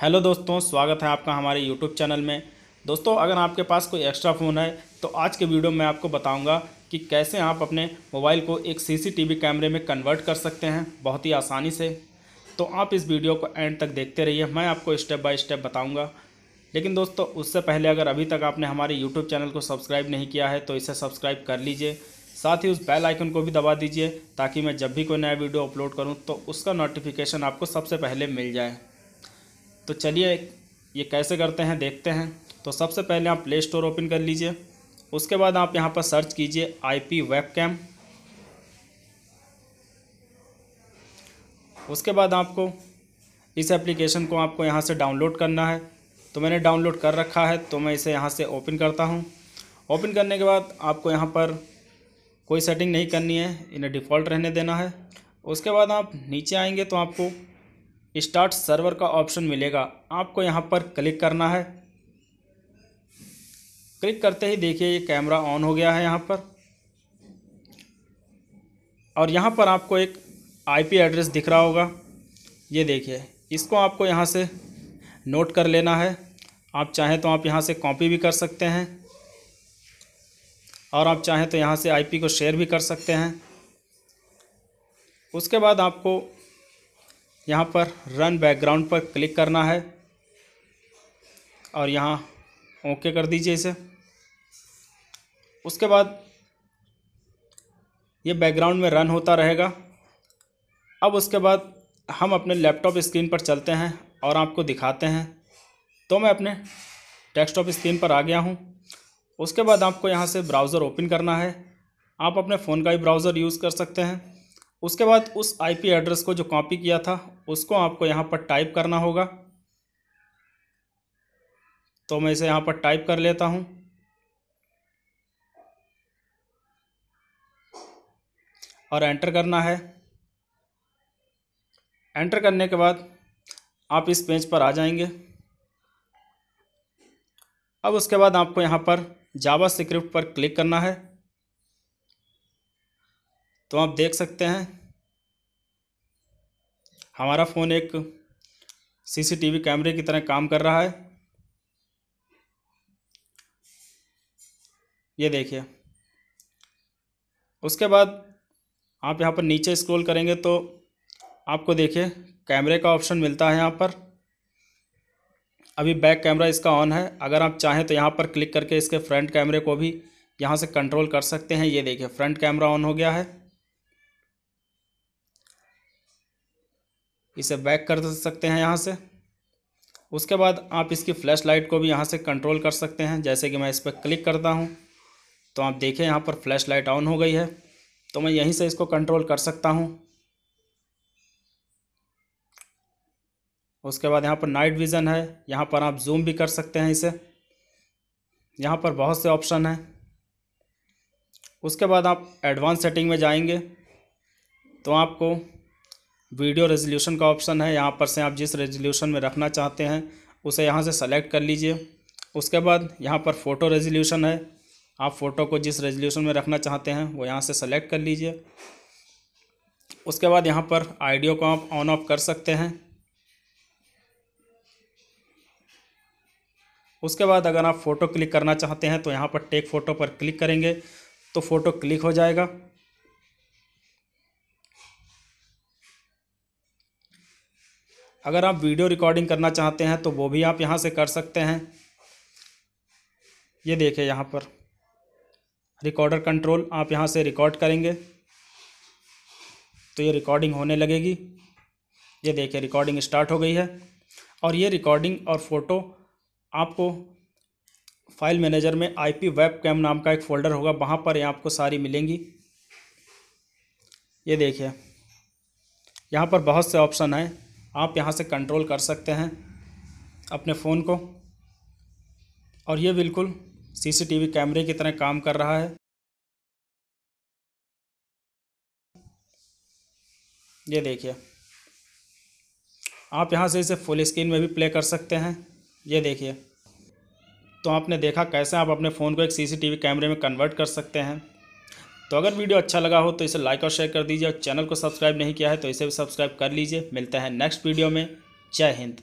hello दोस्तों स्वागत है आपका हमारे यूट्यूब चैनल में दोस्तों अगर आपके पास कोई एक्स्ट्रा फ़ोन है तो आज के वीडियो में आपको बताऊंगा कि कैसे आप अपने मोबाइल को एक सीसीटीवी कैमरे में कन्वर्ट कर सकते हैं बहुत ही आसानी से तो आप इस वीडियो को एंड तक देखते रहिए मैं आपको स्टेप बाय स्टेप बताऊँगा लेकिन दोस्तों उससे पहले अगर अभी तक आपने हमारे यूट्यूब चैनल को सब्सक्राइब नहीं किया है तो इसे सब्सक्राइब कर लीजिए साथ ही उस बेल आइकन को भी दबा दीजिए ताकि मैं जब भी कोई नया वीडियो अपलोड करूँ तो उसका नोटिफिकेशन आपको सबसे पहले मिल जाए तो चलिए ये कैसे करते हैं देखते हैं तो सबसे पहले आप प्ले स्टोर ओपन कर लीजिए उसके बाद आप यहाँ पर सर्च कीजिए आई पी वेब कैम उसके बाद आपको इस एप्लीकेशन को आपको यहाँ से डाउनलोड करना है तो मैंने डाउनलोड कर रखा है तो मैं इसे यहाँ से ओपन करता हूँ ओपन करने के बाद आपको यहाँ पर कोई सेटिंग नहीं करनी है इन्हें डिफ़ॉल्ट रहने देना है उसके बाद आप नीचे आएंगे तो आपको स्टार्ट सर्वर का ऑप्शन मिलेगा आपको यहाँ पर क्लिक करना है क्लिक करते ही देखिए ये कैमरा ऑन हो गया है यहाँ पर और यहाँ पर आपको एक आईपी एड्रेस दिख रहा होगा ये देखिए इसको आपको यहाँ से नोट कर लेना है आप चाहें तो आप यहाँ से कॉपी भी कर सकते हैं और आप चाहें तो यहाँ से आईपी को शेयर भी कर सकते हैं उसके बाद आपको यहाँ पर रन बैकग्राउंड पर क्लिक करना है और यहाँ ओके कर दीजिए इसे उसके बाद ये बैकग्राउंड में रन होता रहेगा अब उसके बाद हम अपने लैपटॉप स्क्रीन पर चलते हैं और आपको दिखाते हैं तो मैं अपने डेस्कटॉप स्क्रीन पर आ गया हूँ उसके बाद आपको यहाँ से ब्राउज़र ओपन करना है आप अपने फ़ोन का ही ब्राउज़र यूज़ कर सकते हैं उसके बाद उस आईपी एड्रेस को जो कॉपी किया था उसको आपको यहाँ पर टाइप करना होगा तो मैं इसे यहाँ पर टाइप कर लेता हूँ और एंटर करना है एंटर करने के बाद आप इस पेज पर आ जाएंगे अब उसके बाद आपको यहाँ पर जावा स्क्रिप्ट पर क्लिक करना है तो आप देख सकते हैं हमारा फ़ोन एक सीसीटीवी कैमरे की तरह काम कर रहा है ये देखिए उसके बाद आप यहाँ पर नीचे स्क्रॉल करेंगे तो आपको देखिए कैमरे का ऑप्शन मिलता है यहाँ पर अभी बैक कैमरा इसका ऑन है अगर आप चाहें तो यहाँ पर क्लिक करके इसके फ्रंट कैमरे को भी यहाँ से कंट्रोल कर सकते हैं ये देखिए फ्रंट कैमरा ऑन हो गया है इसे बैक कर सकते हैं यहाँ से उसके बाद आप इसकी फ्लैश लाइट को भी यहाँ से कंट्रोल कर सकते हैं जैसे कि मैं इस पर क्लिक करता हूँ तो आप देखें यहाँ पर फ्लैश लाइट ऑन हो गई है तो मैं यहीं से इसको कंट्रोल कर सकता हूँ उसके बाद यहाँ पर नाइट विज़न है यहाँ पर आप जूम भी कर सकते हैं इसे यहाँ पर बहुत से ऑप्शन हैं उसके बाद आप एडवांस सेटिंग में जाएंगे तो आपको वीडियो रेजोल्यूशन का ऑप्शन है यहाँ पर से आप जिस रेजोल्यूशन में रखना चाहते हैं उसे यहाँ से सेलेक्ट कर लीजिए उसके बाद यहाँ पर फ़ोटो रेजोल्यूशन है आप फ़ोटो को जिस रेजोल्यूशन में रखना चाहते हैं वो यहाँ से सेलेक्ट कर लीजिए उसके बाद यहाँ पर आइडियो को आप ऑन ऑफ कर सकते हैं उसके बाद अगर आप फ़ोटो क्लिक करना चाहते हैं तो यहाँ पर टेक फ़ोटो पर क्लिक करेंगे तो फ़ोटो क्लिक हो जाएगा अगर आप वीडियो रिकॉर्डिंग करना चाहते हैं तो वो भी आप यहाँ से कर सकते हैं ये देखिए यहाँ पर रिकॉर्डर कंट्रोल आप यहाँ से रिकॉर्ड करेंगे तो ये रिकॉर्डिंग होने लगेगी ये देखिए रिकॉर्डिंग स्टार्ट हो गई है और ये रिकॉर्डिंग और फ़ोटो आपको फाइल मैनेजर में आईपी वेब कैम नाम का एक फ़ोल्डर होगा वहाँ पर ये आपको सारी मिलेंगी ये देखिए यहाँ पर बहुत से ऑप्शन हैं आप यहाँ से कंट्रोल कर सकते हैं अपने फ़ोन को और ये बिल्कुल सीसीटीवी कैमरे की तरह काम कर रहा है ये देखिए आप यहाँ से इसे फुल स्क्रीन में भी प्ले कर सकते हैं ये देखिए तो आपने देखा कैसे आप अपने फ़ोन को एक सीसीटीवी कैमरे में कन्वर्ट कर सकते हैं तो अगर वीडियो अच्छा लगा हो तो इसे लाइक और शेयर कर दीजिए और चैनल को सब्सक्राइब नहीं किया है तो इसे भी सब्सक्राइब कर लीजिए मिलता है नेक्स्ट वीडियो में जय हिंद